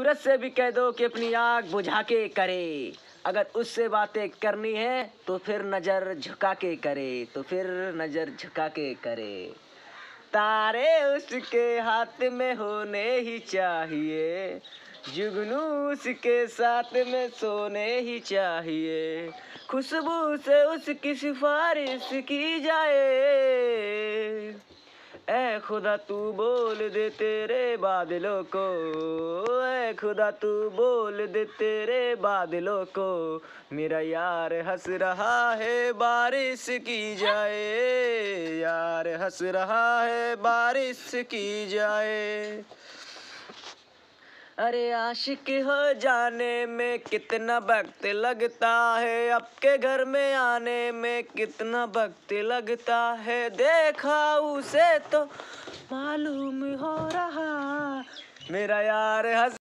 सूरज से भी कह दो कि अपनी आग बुझा के करे अगर उससे बातें करनी है तो फिर नज़र झुका के करे तो फिर नज़र झुका के करे तारे उसके हाथ में होने ही चाहिए जुगनू उसके साथ में सोने ही चाहिए खुशबू से उसकी सिफारिश की जाए खुदा तू बोल दे तेरे बादलों को ऐ खुदा तू बोल दे तेरे बादलों को मेरा यार हंस रहा है बारिश की जाए यार हंस रहा है बारिश की जाए अरे आशिक हो जाने में कितना वक्त लगता है आपके घर में आने में कितना वक्त लगता है देखा उसे तो मालूम हो रहा मेरा यार हस